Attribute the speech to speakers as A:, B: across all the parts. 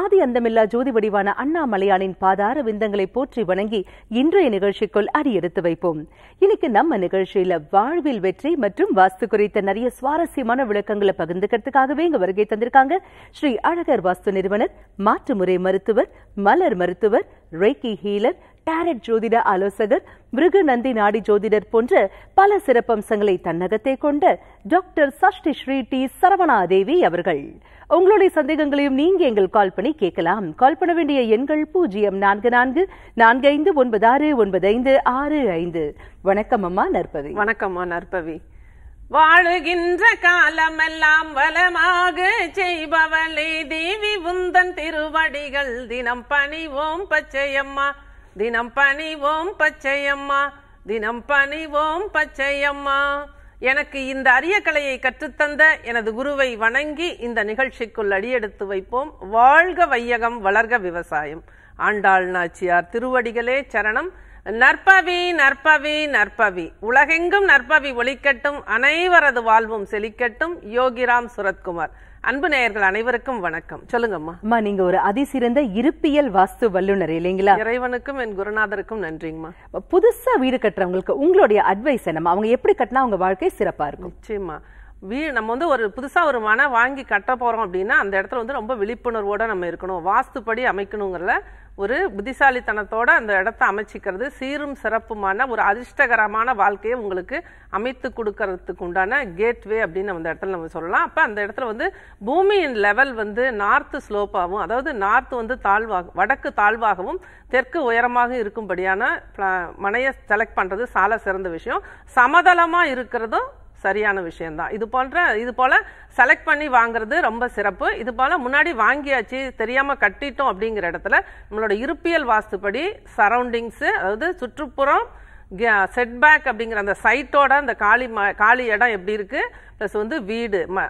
A: ஆதி அந்தமில்லா ஜோதி வடிவான அண்ணாமலையானின் பாதார விந்தங்களை போற்றி வணங்கி இன்றைய நிகழ்ச்சிக்குள் அடியெடுத்து வைப்போம் இன்னைக்கு நம்ம நிகழ்ச்சியில வாழ்வில் வெற்றி மற்றும் வாஸ்து குறித்த நிறைய சுவாரஸ்யமான விளக்கங்களை பகிர்ந்துக்கிறதுக்காகவே இங்க வருகை தந்திருக்காங்க ஸ்ரீ அழகர் வாஸ்து நிறுவனர் மாற்றுமுறை மருத்துவர் மலர் மருத்துவர் ரேக்கி ஹீலர் டேரட் ஜோதிட ஆலோசகர் மிருக நந்தி நாடி ஜோதிடர் போன்ற பல சிறப்பம்சங்களை தன்னகத்தை கொண்ட டாக்டர் சஷ்டி ஸ்ரீ டி சரவணாதேவி அவர்கள் உங்களுடைய சந்தேகங்களையும் நீங்க எங்கள் கால் பண்ணி கேட்கலாம் கால் பண்ண வேண்டிய எண்கள் பூஜ்ஜியம் நான்கு நான்கு நான்கு ஐந்து ஒன்பது ஆறு ஒன்பது ஐந்து ஆறு ஐந்து வணக்கம் அம்மா நற்பவி வணக்கம்மா
B: நற்பவி வாழுகின்ற காலமெல்லாம் வளமாக செய்பவளே தேவி உந்தன் திருவடிகள் தினம் பணிவோம் பச்சையம்மா தினம் பணிவோம் பச்சையம்மா தினம் பணிவோம் பச்சையம்மா எனக்கு இந்த அரிய கலையை கற்றுத்தந்த எனது குருவை வணங்கி இந்த நிகழ்ச்சிக்குள் அடியெடுத்து வைப்போம் வாழ்க வையகம் வளர்க விவசாயம் ஆண்டாள் நாச்சியார் திருவடிகளே சரணம் நற்பவி நற்பவி நற்பவி உலகெங்கும் நற்பவி ஒழிக்கட்டும் அனைவரது வாழ்வும் செழிக்கட்டும் யோகிராம் சுரத்குமார் அன்பு நேயர்கள் அனைவருக்கும் வணக்கம் சொல்லுங்கம்மா
A: அம்மா நீங்க ஒரு அதிசிறந்த இருப்பியல் வாஸ்து வல்லுநர் இல்லைங்களா
B: இறைவனுக்கும் என் குருநாதருக்கும் நன்றிங்கம்மா
A: புதுசா வீடு கட்டுறவங்களுக்கு உங்களுடைய அட்வைஸ் என்னம்மா அவங்க எப்படி கட்டினா அவங்க வாழ்க்கை சிறப்பா இருக்கும் நிச்சயமா
B: வீ நம்ம வந்து ஒரு புதுசாக ஒரு மனை வாங்கி கட்ட போகிறோம் அப்படின்னா அந்த இடத்துல வந்து ரொம்ப விழிப்புணர்வோடு நம்ம இருக்கணும் வாஸ்துப்படி அமைக்கணுங்கிறத ஒரு புத்திசாலித்தனத்தோடு அந்த இடத்த அமைச்சிக்கிறது சீரும் சிறப்புமான ஒரு அதிர்ஷ்டகரமான வாழ்க்கையை உங்களுக்கு அமைத்து கொடுக்கறதுக்கு உண்டான கேட்வே அப்படின்னு அந்த இடத்துல நம்ம சொல்லலாம் அப்போ அந்த இடத்துல வந்து பூமியின் லெவல் வந்து நார்த்து ஸ்லோப்பாகவும் அதாவது நார்த் வந்து தாழ்வாக வடக்கு தாழ்வாகவும் தெற்கு உயரமாக இருக்கும்படியான மனையை செலக்ட் பண்ணுறது சால சிறந்த விஷயம் சமதளமாக இருக்கிறதும் சரியான விஷயம்தான் இது போன்ற இது போல் செலக்ட் பண்ணி வாங்குறது ரொம்ப சிறப்பு இது போல் முன்னாடி வாங்கியாச்சு தெரியாமல் கட்டிட்டோம் அப்படிங்கிற இடத்துல நம்மளோட இருப்பியல் வாஸ்துப்படி சரௌண்டிங்ஸு அதாவது சுற்றுப்புறம் செட்பேக் அப்படிங்கிற அந்த சைட்டோட அந்த காலி காலி இடம் எப்படி இருக்குது ப்ளஸ் வந்து வீடு ம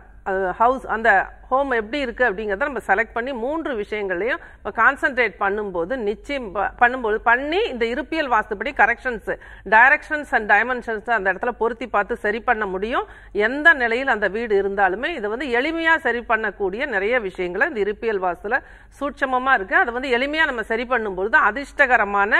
B: ஹவுஸ் அந்த ஹோம் எப்படி இருக்குது அப்படிங்கிறத நம்ம செலக்ட் பண்ணி மூன்று விஷயங்களையும் இப்போ கான்சன்ட்ரேட் பண்ணும்போது நிச்சயம் பண்ணும்போது பண்ணி இந்த இருப்பியல் வாஸ்துப்படி கரெக்ஷன்ஸ் டைரக்ஷன்ஸ் அண்ட் டைமென்ஷன்ஸ் அந்த இடத்துல பொருத்தி பார்த்து சரி பண்ண முடியும் எந்த நிலையில் அந்த வீடு இருந்தாலுமே இதை வந்து எளிமையாக சரி பண்ணக்கூடிய நிறைய விஷயங்களை இந்த இருப்பியல் வாஸ்துல சூட்சமமாக இருக்குது அதை வந்து எளிமையாக நம்ம சரி பண்ணும்பொழுது அதிர்ஷ்டகரமான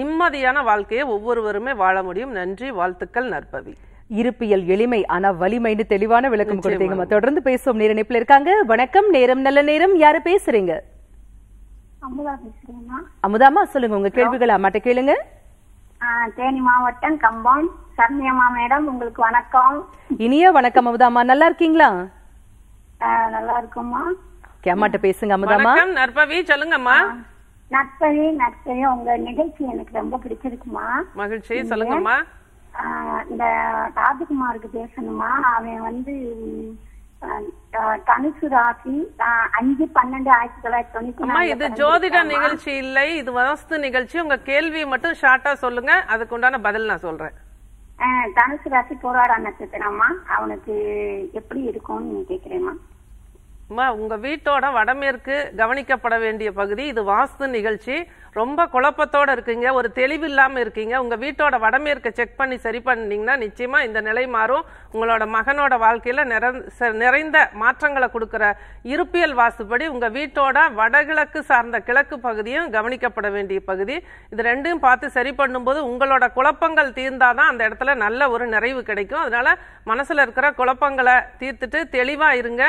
B: நிம்மதியான வாழ்க்கையை ஒவ்வொருவருமே வாழ முடியும் நன்றி வாழ்த்துக்கள் நற்பவி
A: இருப்பியல் எளிமை ஆனா வலிமைன்னு தெளிவான விளக்கம் கொடுத்தீங்க தொடர்ந்து பேசுவோம் நேர நிப்பில் இருக்காங்க வணக்கம் நேரம் நல்ல நேரம் யாரு பேசுறீங்க அமுதாமா சொல்லுங்க உங்க கேள்விகள் அம்மாட்ட கேளுங்க
B: தேனி மாவட்டம் கம்பம் சர்மியம்மா மேடம் உங்களுக்கு வணக்கம்
A: இனிய வணக்கம் அமுதாமா நல்லா இருக்கீங்களா
B: நல்லா இருக்கும்மா
A: அம்மாட்ட பேசுங்க அமுதாமா
B: நற்பவி சொல்லுங்கம்மா நற்பவி நற்பவி உங்க நிகழ்ச்சி எனக்கு ரொம்ப பிடிச்சிருக்குமா மகிழ்ச்சி சொல்லுங்கம்மா இந்த ராஜகுமாருக்கு பேசணுமா அவன் வந்து தனுசு ராசி அஞ்சு பன்னெண்டு ஆயிரத்தி தொள்ளாயிரத்தி தொண்ணூத்தி இது ஜோதிட நிகழ்ச்சி இல்லை இது வாஸ்து நிகழ்ச்சி உங்க கேள்வியை மட்டும் ஷார்ட்டா சொல்லுங்க அதுக்கு உண்டான பதில் நான் சொல்றேன் தனுசு ராசி போராட நட்சத்திரமா அவனுக்கு எப்படி இருக்கும்னு நீங்க கேக்குறேம்மா அம்மா உங்க வீட்டோட வடமேற்கு கவனிக்கப்பட வேண்டிய பகுதி இது வாஸ்து நிகழ்ச்சி ரொம்ப குழப்பத்தோட இருக்கீங்க ஒரு தெளிவு இல்லாம இருக்கீங்க உங்க வீட்டோட வடமேற்கு செக் பண்ணி சரி பண்ணீங்கன்னா நிச்சயமா இந்த நிலை மாறும் உங்களோட மகனோட வாழ்க்கையில நிறைந்த மாற்றங்களை கொடுக்கிற இருப்பியல் வாசுபடி உங்க வீட்டோட வடகிழக்கு சார்ந்த கிழக்கு பகுதியும் கவனிக்கப்பட வேண்டிய பகுதி இது ரெண்டும் பார்த்து சரி பண்ணும்போது உங்களோட குழப்பங்கள் தீர்ந்தாதான் அந்த இடத்துல நல்ல ஒரு நிறைவு கிடைக்கும் அதனால மனசுல இருக்கிற குழப்பங்களை தீர்த்துட்டு தெளிவா இருங்க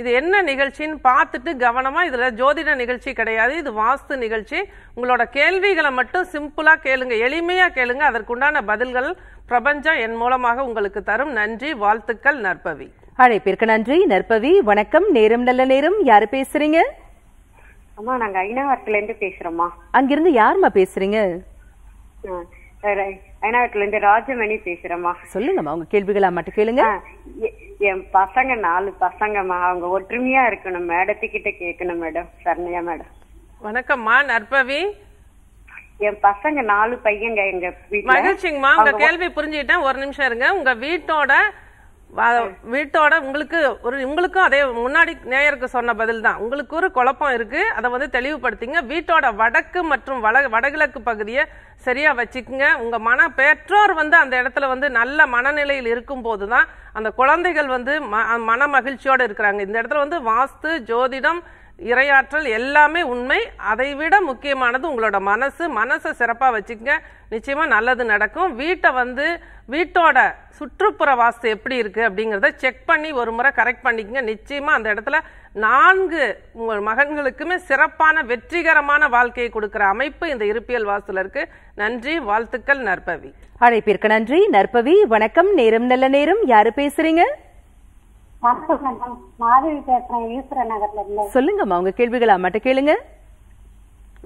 B: இது என்ன நிகழ்ச்சின்னு பார்த்துட்டு கவனமாக இதில் ஜோதிட நிகழ்ச்சி கிடையாது இது வாஸ்து நிகழ்ச்சி உங்களோட கேள்விகளை மட்டும் சிம்பிளாக கேளுங்க எளிமையாக கேளுங்க அதற்குண்டான பதில்கள் பிரபஞ்சம் என் மூலமாக உங்களுக்கு தரும் நன்றி வாழ்த்துக்கள் நற்பவி
A: அழைப்பிற்கு நன்றி நற்பவி வணக்கம் நேரம் நல்ல நேரம் யாரு பேசுறீங்க
B: அம்மா நாங்க ஐநாவரத்துல இருந்து பேசுறோம்மா
A: அங்கிருந்து யாருமா பேசுறீங்க
B: ஐநாவரத்துல இருந்து ராஜமணி பேசுறேம்மா
A: சொல்லுங்கம்மா உங்க கேள்விகள் அம்மாட்ட கேளுங்க
B: என் பசங்க நாலு பசங்கம்மா அவங்க ஒற்றுமையா இருக்கணும் மேடத்துக்கிட்ட கேட்கணும் மேடம் சரண்யா மேடம் வணக்கம்மா நற்பவி என் பசங்க நாலு பையங்க எங்க மகிழ்ச்சிங்கம்மா உங்க கேள்வி புரிஞ்சுக்கிட்டேன் ஒரு நிமிஷம் இருங்க உங்க வீட்டோட வீட்டோட உங்களுக்கு ஒரு உங்களுக்கும் அதே முன்னாடி நேயருக்கு சொன்ன பதில் தான் உங்களுக்கு ஒரு குழப்பம் இருக்கு அதை வந்து தெளிவுபடுத்திங்க வீட்டோட வடக்கு மற்றும் வட வடகிழக்கு பகுதியை சரியா வச்சுக்கோங்க உங்க மன பெற்றோர் வந்து அந்த இடத்துல வந்து நல்ல மனநிலையில் இருக்கும் போது தான் அந்த குழந்தைகள் வந்து மன மகிழ்ச்சியோடு இருக்கிறாங்க இந்த இடத்துல வந்து வாஸ்து ஜோதிடம் இரையாற்றல் எல்லாமே உண்மை அதை விட முக்கியமானது உங்களோட மனசு மனசை சிறப்பாக வச்சுக்கங்க நிச்சயமாக நல்லது நடக்கும் வீட்டை வந்து வீட்டோட சுற்றுப்புற வாஸ்து எப்படி இருக்குது அப்படிங்கிறத செக் பண்ணி ஒரு முறை கரெக்ட் பண்ணிக்கங்க நிச்சயமாக அந்த இடத்துல நான்கு உங்கள் மகன்களுக்குமே சிறப்பான வெற்றிகரமான வாழ்க்கையை கொடுக்குற அமைப்பு இந்த இருப்பியல் வாஸ்துல இருக்கு நன்றி வாழ்த்துக்கள் நற்பவி
A: அழைப்பிற்கு நன்றி நற்பவி வணக்கம் நேரம் நல்ல நேரம் யாரு பேசுறீங்க
B: மாதவி பேசுறேன் ஈஸ்வர நகர்ல இருந்து
A: சொல்லுங்கம்மா உங்க கேள்விகளா மட்டும் கேளுங்க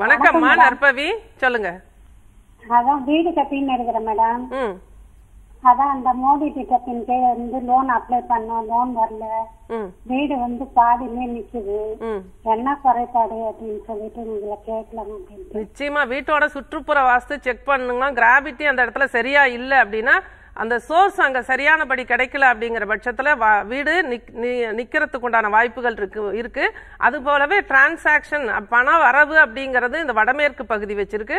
B: வணக்கம்மா நற்பவி சொல்லுங்க அதான் வீடு கட்டின்னு இருக்கிறேன் மேடம் அதான் அந்த மோடி திட்டத்தின் கீழ வந்து லோன் அப்ளை பண்ணோம் லோன் வரல வீடு வந்து பாதிலே நிக்குது என்ன குறைபாடு அப்படின்னு சொல்லிட்டு உங்களை கேட்கலாம் நிச்சயமா வீட்டோட சுற்றுப்புற வாஸ்து செக் பண்ணுங்க கிராவிட்டி அந்த இடத்துல சரியா இல்ல அப்படின்னா அந்த சோர்ஸ் அங்கே சரியானபடி கிடைக்கல அப்படிங்கிற பட்சத்தில் வீடு நிக் நிற்கிறதுக்கு உண்டான வாய்ப்புகள் இருக்கு இருக்கு அது போலவே டிரான்சாக்ஷன் பண வரவு அப்படிங்கிறது இந்த வடமேற்கு பகுதி வச்சிருக்கு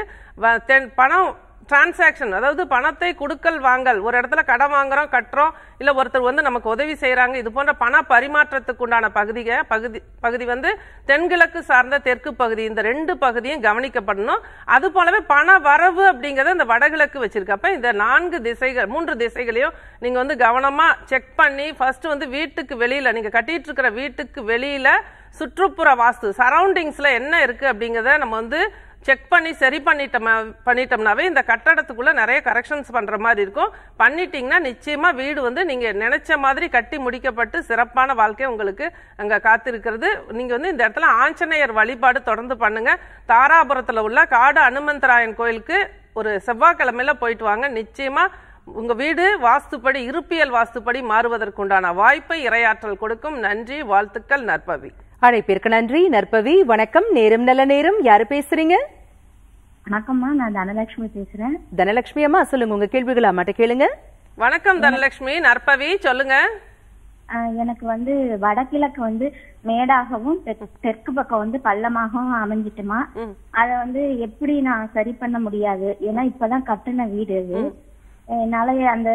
B: தென் பணம் டிரான்சாக்ஷன் அதாவது பணத்தை கொடுக்கல் வாங்கல் ஒரு இடத்துல கடன் வாங்குறோம் கட்டுறோம் இல்லை ஒருத்தர் வந்து நமக்கு உதவி செய்கிறாங்க இது போன்ற பண பரிமாற்றத்துக்கு உண்டான பகுதிக பகுதி பகுதி வந்து தென்கிழக்கு சார்ந்த தெற்கு பகுதி இந்த ரெண்டு பகுதியும் கவனிக்கப்படணும் அது போலவே பண வரவு அப்படிங்கிறத இந்த வடகிழக்கு வச்சிருக்கப்ப இந்த நான்கு திசைகள் மூன்று திசைகளையும் நீங்கள் வந்து கவனமாக செக் பண்ணி ஃபர்ஸ்ட் வந்து வீட்டுக்கு வெளியில் நீங்கள் கட்டிட்டு இருக்கிற வீட்டுக்கு வெளியில் சுற்றுப்புற வாஸ்து சரௌண்டிங்ஸில் என்ன இருக்குது அப்படிங்கிறத நம்ம வந்து செக் பண்ணி சரி பண்ணிட்டோம் பண்ணிட்டோம்னாவே இந்த கட்டடத்துக்குள்ளே நிறைய கரெக்ஷன்ஸ் பண்ணுற மாதிரி இருக்கும் பண்ணிட்டீங்கன்னா நிச்சயமாக வீடு வந்து நீங்கள் நினச்ச மாதிரி கட்டி முடிக்கப்பட்டு சிறப்பான வாழ்க்கை உங்களுக்கு அங்கே காத்திருக்கிறது நீங்கள் வந்து இந்த இடத்துல ஆஞ்சநேயர் வழிபாடு தொடர்ந்து பண்ணுங்கள் தாராபுரத்தில் உள்ள காடு அனுமந்தராயன் கோயிலுக்கு ஒரு செவ்வாய்க்கிழமையில் போயிட்டு வாங்க நிச்சயமாக உங்கள் வீடு வாஸ்துப்படி இருப்பியல் வாஸ்துப்படி மாறுவதற்குண்டான வாய்ப்பை இரையாற்றல் கொடுக்கும் நன்றி வாழ்த்துக்கள் நற்பவி
A: அழைப்பிற்கு நன்றி நற்பவி வணக்கம் நேரம் நல்ல நேரம் யாரு பேசுறீங்க வணக்கம்மா நான் தனலட்சுமி பேசுறேன் தனலட்சுமி அம்மா சொல்லுங்க உங்க கேள்விகள் அம்மாட்ட கேளுங்க
B: வணக்கம் தனலட்சுமி நற்பவி சொல்லுங்க எனக்கு வந்து வடகிழக்கு வந்து மேடாகவும் தெற்கு பக்கம் வந்து பள்ளமாகவும் அமைஞ்சிட்டுமா அத வந்து எப்படி நான் சரி பண்ண முடியாது ஏன்னா இப்பதான் கட்டின வீடு என்னால அந்த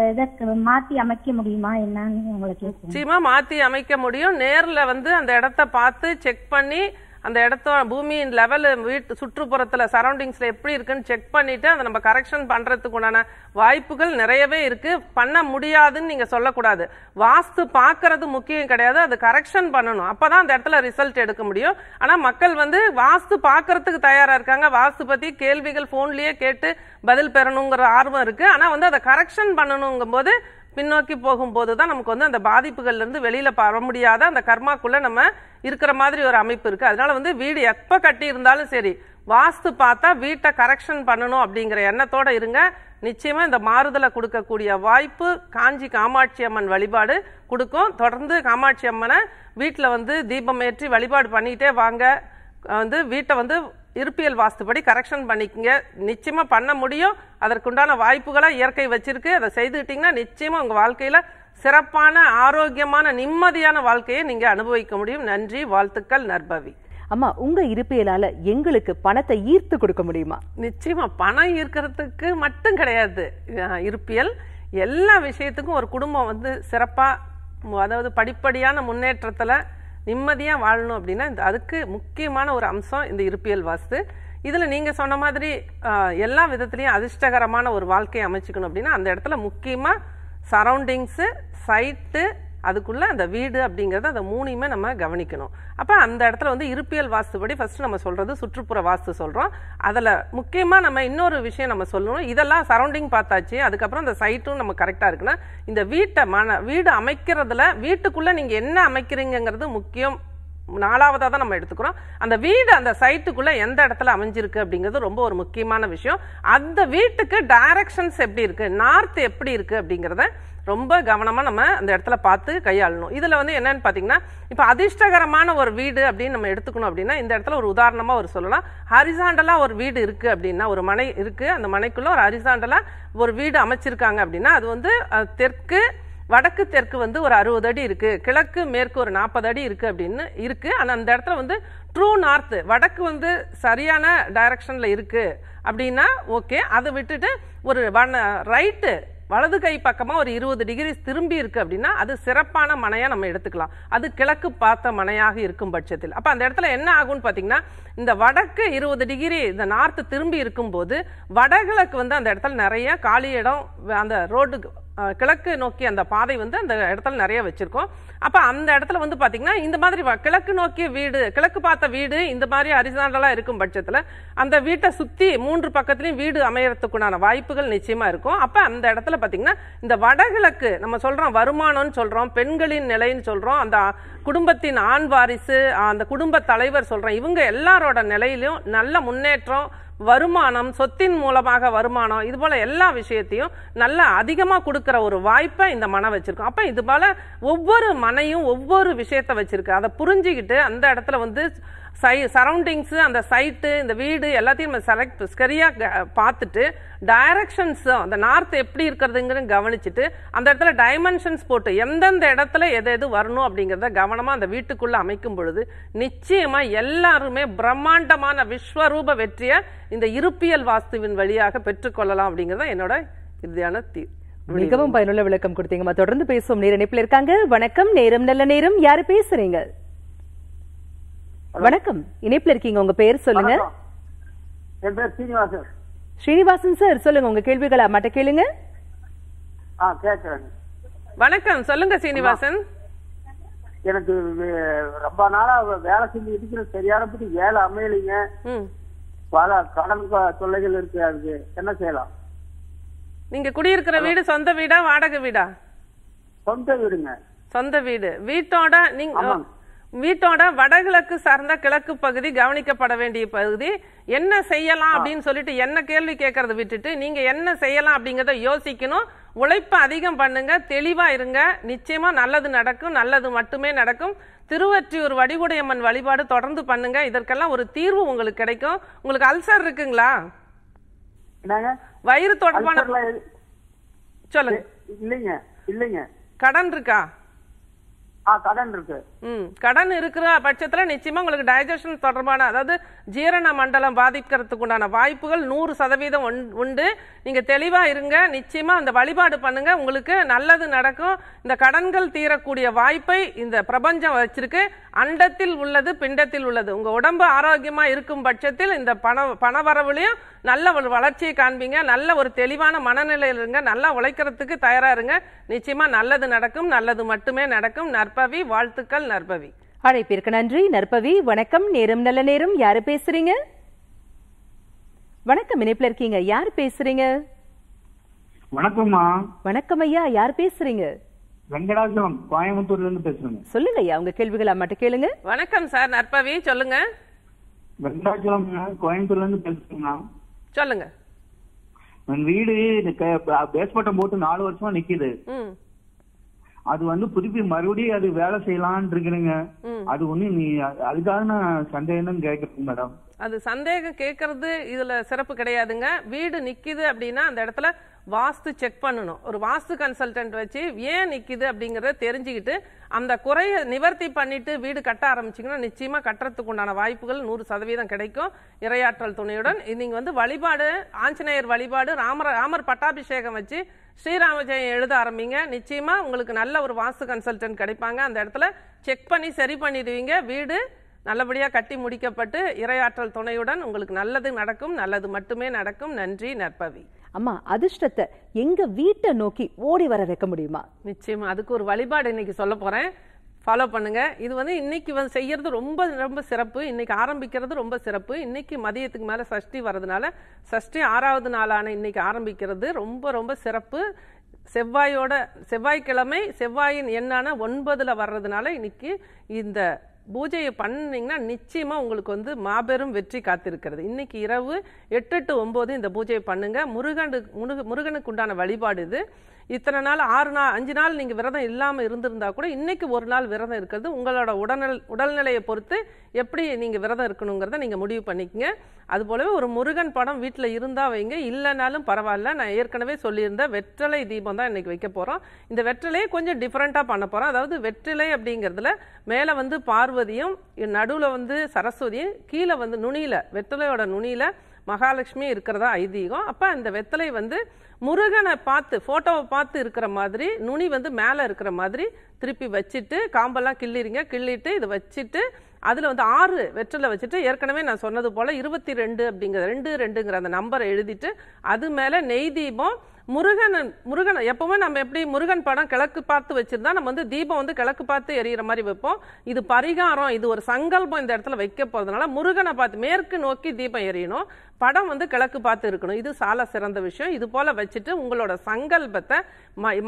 B: மாத்தி அமைக்க முடியுமா என்னன்னு உங்களுக்கு நிச்சயமா மாத்தி அமைக்க முடியும் நேர்ல வந்து அந்த இடத்த பார்த்து செக் பண்ணி அந்த இடத்த பூமியின் லெவல் வீட்டு சுற்றுப்புறத்தில் சரௌண்டிங்ஸில் எப்படி இருக்குன்னு செக் பண்ணிவிட்டு அதை நம்ம கரெக்ஷன் பண்ணுறதுக்கு உண்டான வாய்ப்புகள் நிறையவே இருக்குது பண்ண முடியாதுன்னு நீங்கள் சொல்லக்கூடாது வாஸ்து பார்க்கறது முக்கியம் கிடையாது அது கரெக்ஷன் பண்ணணும் அப்போ தான் அந்த இடத்துல ரிசல்ட் எடுக்க முடியும் ஆனால் மக்கள் வந்து வாஸ்து பார்க்கறதுக்கு தயாராக இருக்காங்க வாஸ்து பற்றி கேள்விகள் ஃபோன்லேயே கேட்டு பதில் பெறணுங்கிற ஆர்வம் இருக்குது ஆனால் வந்து அதை கரெக்ஷன் பண்ணணுங்கும் போது பின்னோக்கி போகும்போது தான் நமக்கு வந்து அந்த பாதிப்புகள்லேருந்து வெளியில் வர முடியாத அந்த கர்மாக்குள்ளே நம்ம இருக்கிற மாதிரி ஒரு அமைப்பு இருக்குது அதனால வந்து வீடு எப்போ கட்டி இருந்தாலும் சரி வாஸ்து பார்த்தா வீட்டை கரெக்ஷன் பண்ணணும் அப்படிங்கிற எண்ணத்தோடு இருங்க நிச்சயமாக இந்த மாறுதலை கொடுக்கக்கூடிய வாய்ப்பு காஞ்சி காமாட்சி அம்மன் வழிபாடு கொடுக்கும் தொடர்ந்து காமாட்சி அம்மனை வீட்டில் வந்து தீபம் ஏற்றி வழிபாடு பண்ணிகிட்டே வாங்க வந்து வீட்டை வந்து இருப்பியல் வாஸ்துப்படி கரெக்ஷன் பண்ணிக்கங்க நிச்சயமாக பண்ண முடியும் அதற்குண்டான வாய்ப்புகளாக இயற்கை வச்சிருக்கு அதை செய்துக்கிட்டிங்கன்னா நிச்சயமாக உங்கள் வாழ்க்கையில் சிறப்பான ஆரோக்கியமான நிம்மதியான வாழ்க்கையை நீங்கள் அனுபவிக்க முடியும் நன்றி வாழ்த்துக்கள் நற்பவி அம்மா உங்க இருப்பியலால
A: எங்களுக்கு பணத்தை ஈர்த்து கொடுக்க முடியுமா
B: நிச்சயமா பணம் ஈர்க்கிறதுக்கு மட்டும் கிடையாது இருப்பியல் எல்லா விஷயத்துக்கும் ஒரு குடும்பம் வந்து சிறப்பாக அதாவது படிப்படியான முன்னேற்றத்தில் நிம்மதியாக வாழணும் அப்படின்னா இந்த அதுக்கு முக்கியமான ஒரு அம்சம் இந்த இருப்பியல் வாஸ்து இதில் நீங்கள் சொன்ன மாதிரி எல்லா விதத்துலேயும் அதிர்ஷ்டகரமான ஒரு வாழ்க்கையை அமைச்சுக்கணும் அப்படின்னா அந்த இடத்துல முக்கியமாக சரௌண்டிங்ஸு சைட்டு அதுக்குள்ளே அந்த வீடு அப்படிங்கிறத அந்த மூணையுமே நம்ம கவனிக்கணும் அப்போ அந்த இடத்துல வந்து இருப்பியல் வாஸ்துபடி ஃபஸ்ட்டு நம்ம சொல்கிறது சுற்றுப்புற வாஸ்து சொல்கிறோம் அதில் முக்கியமாக நம்ம இன்னொரு விஷயம் நம்ம சொல்லணும் இதெல்லாம் சரௌண்டிங் பார்த்தாச்சு அதுக்கப்புறம் அந்த சைட்டும் நம்ம கரெக்டாக இருக்குன்னா இந்த வீட்டை மன வீடு அமைக்கிறதுல வீட்டுக்குள்ளே நீங்கள் என்ன அமைக்கிறீங்கிறது முக்கியம் நாலாவதாக தான் நம்ம எடுத்துக்கிறோம் அந்த வீடு அந்த சைட்டுக்குள்ளே எந்த இடத்துல அமைஞ்சிருக்கு அப்படிங்கிறது ரொம்ப ஒரு முக்கியமான விஷயம் அந்த வீட்டுக்கு டைரக்ஷன்ஸ் எப்படி இருக்குது நார்த் எப்படி இருக்குது அப்படிங்கிறத ரொம்ப கவனமாக நம்ம அந்த இடத்துல பார்த்து கையாளணும் இதில் வந்து என்னன்னு பார்த்தீங்கன்னா இப்போ அதிர்ஷ்டகரமான ஒரு வீடு அப்படின்னு நம்ம எடுத்துக்கணும் அப்படின்னா இந்த இடத்துல ஒரு உதாரணமாக ஒரு சொல்லலாம் ஹரிசாண்டலாக ஒரு வீடு இருக்குது அப்படின்னா ஒரு மனை இருக்குது அந்த மனைக்குள்ளே ஒரு ஹரிசாண்டலாக ஒரு வீடு அமைச்சிருக்காங்க அப்படின்னா அது வந்து தெற்கு வடக்கு தெற்கு வந்து ஒரு அறுபது அடி இருக்கு கிழக்கு மேற்கு ஒரு நாற்பது அடி இருக்கு அப்படின்னு இருக்கு ஆனால் அந்த இடத்துல வந்து ட்ரூ நார்த் வடக்கு வந்து சரியான டைரக்ஷன்ல இருக்கு அப்படின்னா ஓகே அதை விட்டுட்டு ஒரு ரைட்டு வலது கை பக்கமாக ஒரு இருபது டிகிரி திரும்பி இருக்குது அப்படின்னா அது சிறப்பான மனையாக நம்ம எடுத்துக்கலாம் அது கிழக்கு பார்த்த மனையாக இருக்கும் பட்சத்தில் அப்போ அந்த இடத்துல என்ன ஆகும்னு பார்த்தீங்கன்னா இந்த வடக்கு இருபது டிகிரி இந்த நார்த்து திரும்பி இருக்கும்போது வடகிழக்கு வந்து அந்த இடத்துல நிறைய காலி இடம் அந்த ரோடு கிழக்கு நோக்கி அந்த பாதை வந்து அந்த இடத்துல நிறைய வச்சுருக்கோம் அப்போ அந்த இடத்துல வந்து பார்த்திங்கன்னா இந்த மாதிரி கிழக்கு நோக்கிய வீடு கிழக்கு பார்த்த வீடு இந்த மாதிரி அரிசாண்டலாக இருக்கும் பட்சத்தில் அந்த வீட்டை சுற்றி மூன்று பக்கத்துலையும் வீடு அமையறதுக்குண்டான வாய்ப்புகள் நிச்சயமாக இருக்கும் அப்போ அந்த இடத்துல பார்த்தீங்கன்னா இந்த வடகிழக்கு நம்ம சொல்கிறோம் வருமானம்னு சொல்கிறோம் பெண்களின் நிலைன்னு சொல்கிறோம் அந்த குடும்பத்தின் ஆண் வாரிசு அந்த குடும்ப தலைவர் சொல்கிறோம் இவங்க எல்லாரோட நிலையிலும் நல்ல முன்னேற்றம் வருமானம் சொத்தின் மூலமாக வருமானம் இது போல எல்லா விஷயத்தையும் நல்லா அதிகமாக கொடுக்குற ஒரு வாய்ப்பை இந்த மனை வச்சுருக்கோம் அப்போ இது போல் ஒவ்வொரு மனையும் ஒவ்வொரு விஷயத்தை வச்சுருக்கு அதை புரிஞ்சுக்கிட்டு அந்த இடத்துல வந்து சை சரௌண்டிங்ஸு அந்த சைட்டு இந்த வீடு எல்லாத்தையும் நம்ம செலக்ட் சரியாக பார்த்துட்டு டைரக்ஷன்ஸும் அந்த நார்த் எப்படி இருக்கிறதுங்கிற கவனிச்சுட்டு அந்த இடத்துல டைமென்ஷன்ஸ் போட்டு எந்தெந்த இடத்துல எது எது வரணும் அப்படிங்கிறத கவனமாக அந்த வீட்டுக்குள்ளே அமைக்கும் பொழுது நிச்சயமாக எல்லாருமே பிரம்மாண்டமான விஸ்வரூப வெற்றியை இந்த இருப்பியல் வாஸ்துவின் வழியாக பெற்றுக்கொள்ளலாம் அப்படிங்கிறத என்னோட இறுதியான தீ
A: மிகவும் பயனுள்ள விளக்கம் கொடுத்தீங்கம்மா தொடர்ந்து பேசுவோம் நேர இருக்காங்க வணக்கம் நேரம் நல்ல நேரம் யாரு பேசுறீங்க வணக்கம் இணைப்புல இருக்கீங்க உங்க பேர் சொல்லுங்க
B: என் பேர் ஸ்ரீனிவாசன்
A: ஸ்ரீனிவாசன் சார் சொல்லுங்க உங்க கேள்விகளை மட்ட கேளுங்க
B: வணக்கம் சொல்லுங்க சீனிவாசன் எனக்கு ரொம்ப நாளா வேலை செஞ்சு இருக்கிற சரியானபடி வேலை அமையலைங்க பல கடன் தொல்லைகள் இருக்கு அதுக்கு என்ன செய்யலாம் நீங்க குடியிருக்கிற வீடு சொந்த வீடா வாடகை வீடா சொந்த வீடுங்க சொந்த வீடு வீட்டோட நீங்க வீட்டோட வடகிழக்கு சார்ந்த கிழக்கு பகுதி கவனிக்கப்பட வேண்டிய பகுதி என்ன செய்யலாம் அப்படின்னு சொல்லிட்டு என்ன கேள்வி கேட்கறத விட்டுட்டு நீங்க என்ன செய்யலாம் அப்படிங்கறத யோசிக்கணும் உழைப்பு அதிகம் பண்ணுங்க தெளிவா இருங்க நிச்சயமா நல்லது நடக்கும் நல்லது மட்டுமே நடக்கும் திருவற்றியூர் வடிகுடையம்மன் வழிபாடு தொடர்ந்து பண்ணுங்க இதற்கெல்லாம் ஒரு தீர்வு உங்களுக்கு கிடைக்கும் உங்களுக்கு அல்சர் இருக்குங்களா வயிறு தொடர்பான சொல்லுங்க இல்லைங்க இல்லைங்க கடன் இருக்கா கடன் இருக்கு ம் கடன் இருக்கிற பட்சத்துல நிச்சயமா உங்களுக்கு டைஜஷன் தொடர்பான அதாவது ஜீரண மண்டலம் பாதிக்கிறதுக்கு உண்டான வாய்ப்புகள் நூறு சதவீதம் உண்டு நீங்க தெளிவா இருங்க நிச்சயமா அந்த வழிபாடு பண்ணுங்க உங்களுக்கு நல்லது நடக்கும் இந்த கடன்கள் தீரக்கூடிய வாய்ப்பை இந்த பிரபஞ்சம் வச்சிருக்கு அண்டத்தில் உள்ளது பிண்டத்தில் உள்ளது உங்கள் உடம்பு ஆரோக்கியமாக இருக்கும் பட்சத்தில் இந்த பண பணவரவுலையும் நல்ல ஒரு வளர்ச்சியை காண்பீங்க நல்ல ஒரு தெளிவான மனநிலையில் இருங்க நல்லா உழைக்கிறதுக்கு தயாரா இருங்க நிச்சயமாக நல்லது நடக்கும் நல்லது மட்டுமே நடக்கும் நற்பவி வாழ்த்துக்கள் நற்பவி
A: அழைப்பிற்கு நன்றி நற்பவி வணக்கம் நேரம் நல்ல நேரம் யாரு பேசுறீங்க வணக்கம் இணைப்புல இருக்கீங்க யார் பேசுறீங்க வணக்கம்மா வணக்கம் ஐயா யார் பேசுறீங்க வெங்கடாச்சலம் கோயம்புத்தூர்ல இருந்து பேசுறேங்க சொல்லுங்க ஐயா உங்க கேள்விகளை அம்மாட்ட கேளுங்க
B: வணக்கம் சார் நற்பவி சொல்லுங்க வெங்கடாச்சலம் கோயம்புத்தூர்ல இருந்து பேசுறேங்கண்ணா சொல்லுங்க என் வீடு பேஸ்பட்டம் போட்டு நாலு வருஷமா நிக்குது அது வந்து புதுப்பி மறுபடியும் அது வேலை செய்யலான் இருக்கிறேங்க அது ஒண்ணு நீ அதுக்காக நான் சந்தேகம் கேட்கறேன் மேடம் அது சந்தேகம் கேட்கறது இதுல சிறப்பு கிடையாதுங்க வீடு நிக்குது அப்படின்னா அந்த இடத்துல வாஸ்து செக் பண்ணணும் ஒரு வாஸ்து கன்சல்டன்ட் வச்சு ஏன் நிக்குது அப்படிங்கறத தெரிஞ்சுக்கிட்டு அந்த குறைய நிவர்த்தி பண்ணிட்டு வீடு கட்ட ஆரம்பிச்சிங்கன்னா நிச்சயமா கட்டுறதுக்கு உண்டான வாய்ப்புகள் நூறு சதவீதம் கிடைக்கும் இரையாற்றல் துணையுடன் நீங்க வந்து வழிபாடு ஆஞ்சநேயர் வழிபாடு ராமர் ராமர் பட்டாபிஷேகம் வச்சு ஸ்ரீராமஜெயம் எழுத ஆரம்பிங்க நிச்சயமா உங்களுக்கு நல்ல ஒரு வாஸ்து கன்சல்டன்ட் கிடைப்பாங்க அந்த இடத்துல செக் பண்ணி சரி பண்ணிடுவீங்க வீடு நல்லபடியாக கட்டி முடிக்கப்பட்டு இரையாற்றல் துணையுடன் உங்களுக்கு நல்லது நடக்கும் நல்லது மட்டுமே நடக்கும் நன்றி நற்பவி
A: அம்மா அதிர்ஷ்டத்தை எங்க வீட்டை நோக்கி ஓடி வர வைக்க முடியுமா நிச்சயம்
B: அதுக்கு ஒரு வழிபாடு இன்னைக்கு சொல்ல போறேன் ஃபாலோ பண்ணுங்க இது வந்து இன்னைக்கு வந்து செய்யறது ரொம்ப ரொம்ப சிறப்பு இன்னைக்கு ஆரம்பிக்கிறது ரொம்ப சிறப்பு இன்னைக்கு மதியத்துக்கு மேல சஷ்டி வர்றதுனால சஷ்டி ஆறாவது நாளான இன்னைக்கு ஆரம்பிக்கிறது ரொம்ப ரொம்ப சிறப்பு செவ்வாயோட செவ்வாய்க்கிழமை செவ்வாயின் எண்ணான ஒன்பதுல வர்றதுனால இன்னைக்கு இந்த பூஜையை பண்ணிங்கன்னா நிச்சயமாக உங்களுக்கு வந்து மாபெரும் வெற்றி காத்திருக்கிறது இன்றைக்கி இரவு எட்டு டு ஒம்பது இந்த பூஜையை பண்ணுங்கள் முருகனுக்கு முருகனுக்கு உண்டான வழிபாடு இது இத்தனை நாள் ஆறு நாள் அஞ்சு நாள் நீங்கள் விரதம் இல்லாமல் இருந்திருந்தா கூட இன்னைக்கு ஒரு நாள் விரதம் இருக்கிறது உங்களோட உடல் உடல்நிலையை பொறுத்து எப்படி நீங்கள் விரதம் இருக்கணுங்கிறத நீங்கள் முடிவு பண்ணிக்கங்க அது போலவே ஒரு முருகன் படம் வீட்டில் இருந்தால் வைங்க இல்லைனாலும் பரவாயில்ல நான் ஏற்கனவே சொல்லியிருந்த வெற்றிலை தீபம் தான் இன்றைக்கி வைக்க போகிறோம் இந்த வெற்றிலையை கொஞ்சம் டிஃப்ரெண்ட்டாக பண்ண போகிறோம் அதாவது வெற்றிலை அப்படிங்கிறதுல மேலே வந்து பார்வதியும் நடுவில் வந்து சரஸ்வதியும் கீழே வந்து நுனியில வெற்றிலையோட நுனியில மகாலட்சுமி இருக்கிறதா ஐதீகம் அப்போ அந்த வெத்தலை வந்து முருகனை பார்த்து ஃபோட்டோவை பார்த்து இருக்கிற மாதிரி நுனி வந்து மேலே இருக்கிற மாதிரி திருப்பி வச்சுட்டு காம்பெல்லாம் கிள்ளிடுங்க கிள்ளிட்டு இதை வச்சுட்டு அதில் வந்து ஆறு வெற்றிலை வச்சுட்டு ஏற்கனவே நான் சொன்னது போல் இருபத்தி ரெண்டு அப்படிங்கிற ரெண்டு ரெண்டுங்கிற அந்த நம்பரை எழுதிட்டு அது மேலே நெய் தீபம் முருகன் முருகன் எப்பவுமே நம்ம எப்படி முருகன் படம் கிழக்கு பார்த்து வச்சிருந்தா நம்ம வந்து தீபம் வந்து கிழக்கு பார்த்து எரியிற மாதிரி வைப்போம் இது பரிகாரம் இது ஒரு சங்கல்பம் இந்த இடத்துல வைக்க போறதுனால முருகனை பார்த்து மேற்கு நோக்கி தீபம் எரியணும் படம் வந்து கிழக்கு பார்த்து இருக்கணும் இது சால சிறந்த விஷயம் இது போல வச்சுட்டு உங்களோட சங்கல்பத்தை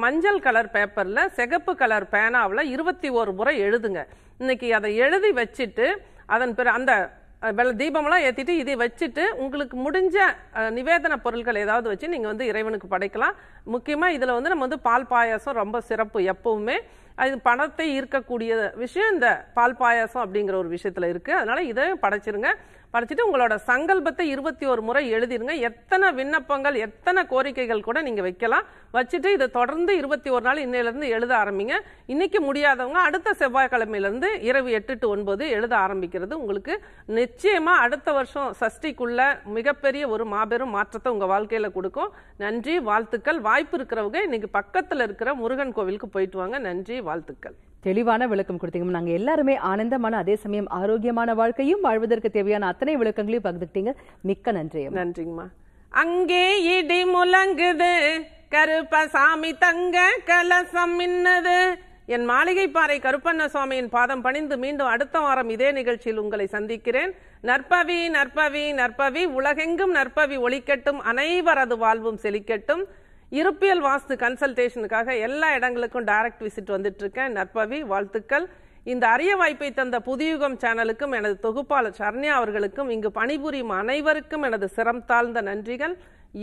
B: மஞ்சள் கலர் பேப்பர்ல சிகப்பு கலர் பேனாவில் இருபத்தி ஒரு முறை எழுதுங்க இன்னைக்கு அதை எழுதி வச்சுட்டு அதன் பிற அந்த வெள்ள தீபமெல்லாம் ஏற்றிட்டு இதை வச்சுட்டு உங்களுக்கு முடிஞ்ச நிவேதன பொருட்கள் ஏதாவது வச்சு நீங்கள் வந்து இறைவனுக்கு படைக்கலாம் முக்கியமாக இதில் வந்து நம்ம வந்து பால் பாயாசம் ரொம்ப சிறப்பு எப்பவுமே அது பணத்தை ஈர்க்கக்கூடிய விஷயம் இந்த பால் பாயாசம் அப்படிங்கிற ஒரு விஷயத்தில் இருக்குது அதனால் இதையும் படைச்சிருங்க படிச்சுட்டு உங்களோட சங்கல்பத்தை இருபத்தி ஒரு முறை எழுதிருங்க எத்தனை விண்ணப்பங்கள் எத்தனை கோரிக்கைகள் கூட நீங்கள் வைக்கலாம் வச்சுட்டு இதை தொடர்ந்து இருபத்தி ஒரு நாள் இன்னையிலேருந்து எழுத ஆரம்பிங்க இன்னைக்கு முடியாதவங்க அடுத்த செவ்வாய்க்கிழமையிலேருந்து இரவு எட்டு டு ஒன்பது எழுத ஆரம்பிக்கிறது உங்களுக்கு நிச்சயமாக அடுத்த வருஷம் சஷ்டிக்குள்ள மிகப்பெரிய ஒரு மாபெரும் மாற்றத்தை உங்கள் வாழ்க்கையில் கொடுக்கும் நன்றி வாழ்த்துக்கள் வாய்ப்பு இருக்கிறவங்க இன்னைக்கு பக்கத்தில் இருக்கிற முருகன் கோவிலுக்கு போயிட்டு வாங்க நன்றி வாழ்த்துக்கள்
A: தெளிவான விளக்கம் கொடுத்தீங்க நாங்கள் எல்லாருமே ஆனந்தமான அதே சமயம் ஆரோக்கியமான வாழ்க்கையும் வாழ்வதற்கு தேவையான அத்தனை விளக்கங்களையும் பகிர்ந்துட்டீங்க மிக்க நன்றி
B: நன்றிங்கம்மா அங்கே இடி முழங்குது கருப்பசாமி தங்க கலசம் மின்னது என் மாளிகை பாறை கருப்பண்ண சுவாமியின் பாதம் பணிந்து மீண்டும் அடுத்த வாரம் இதே நிகழ்ச்சியில் உங்களை சந்திக்கிறேன் நற்பவி நற்பவி நற்பவி உலகெங்கும் நற்பவி ஒழிக்கட்டும் அனைவரது வாழ்வும் செழிக்கட்டும் இருப்பியல் வாஸ்து கன்சல்டேஷனுக்காக எல்லா இடங்களுக்கும் டைரக்ட் விசிட் வந்துட்டு இருக்கேன் நற்பவி வாழ்த்துக்கள் இந்த அரிய வாய்ப்பை தந்த புதியுகம் சேனலுக்கும் எனது தொகுப்பாளர் சரண்யா அவர்களுக்கும் இங்கு பணிபுரியும் அனைவருக்கும் எனது சிரம் தாழ்ந்த நன்றிகள்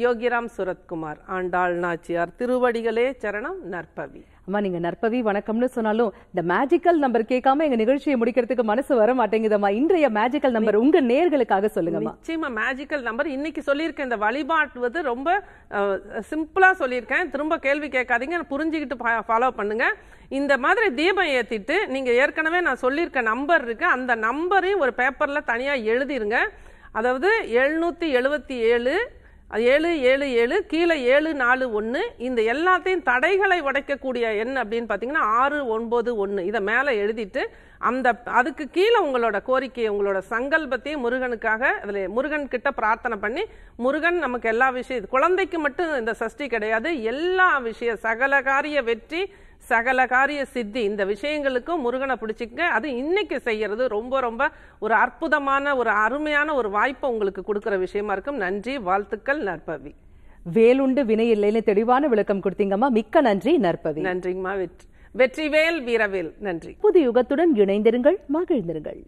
B: யோகிராம் சுரத்குமார் ஆண்டாள் நாச்சியார் திருவடிகளே சரணம் நற்பவி
A: அம்மா நீங்க நற்பவி வணக்கம்னு சொன்னாலும் இந்த மேஜிக்கல் நம்பர் கேட்காம எங்க நிகழ்ச்சியை முடிக்கிறதுக்கு மனசு வர மாட்டேங்குதுமா இன்றைய மேஜிக்கல் நம்பர் உங்க நேர்களுக்காக சொல்லுங்கம்மா
B: நிச்சயமா மேஜிக்கல் நம்பர் இன்னைக்கு சொல்லியிருக்கேன் இந்த வழிபாட்டுவது ரொம்ப சிம்பிளா சொல்லியிருக்கேன் திரும்ப கேள்வி கேட்காதீங்க புரிஞ்சுக்கிட்டு ஃபாலோ பண்ணுங்க இந்த மாதிரி தீபம் ஏத்திட்டு நீங்க ஏற்கனவே நான் சொல்லியிருக்க நம்பர் இருக்கு அந்த நம்பரையும் ஒரு பேப்பர்ல தனியா எழுதிருங்க அதாவது எழுநூத்தி எழுபத்தி ஏழு ஏழு ஏழு ஏழு கீழே ஏழு நாலு ஒன்று இந்த எல்லாத்தையும் தடைகளை உடைக்கக்கூடிய எண் அப்படின்னு பார்த்தீங்கன்னா ஆறு ஒன்பது ஒன்று இதை மேலே எழுதிட்டு அந்த அதுக்கு கீழே உங்களோட கோரிக்கையை உங்களோட சங்கல்பத்தையும் முருகனுக்காக அதில் முருகன் கிட்ட பிரார்த்தனை பண்ணி முருகன் நமக்கு எல்லா விஷயம் குழந்தைக்கு மட்டும் இந்த சஷ்டி கிடையாது எல்லா விஷய சகல காரிய வெற்றி சகல காரிய சித்தி இந்த விஷயங்களுக்கும் முருகனை பிடிச்சிக்க அது இன்னைக்கு செய்யறது ரொம்ப ரொம்ப ஒரு அற்புதமான ஒரு அருமையான ஒரு வாய்ப்பை உங்களுக்கு கொடுக்குற விஷயமா இருக்கும் நன்றி வாழ்த்துக்கள் நற்பவி
A: வேலுண்டு வினை இல்லைன்னு தெளிவான விளக்கம் கொடுத்தீங்கம்மா மிக்க நன்றி நற்பவி நன்றிங்கம்மா வெற்றி
B: வெற்றிவேல் வீரவேல் நன்றி
A: புது யுகத்துடன் இணைந்திருங்கள் மகிழ்ந்திருங்கள்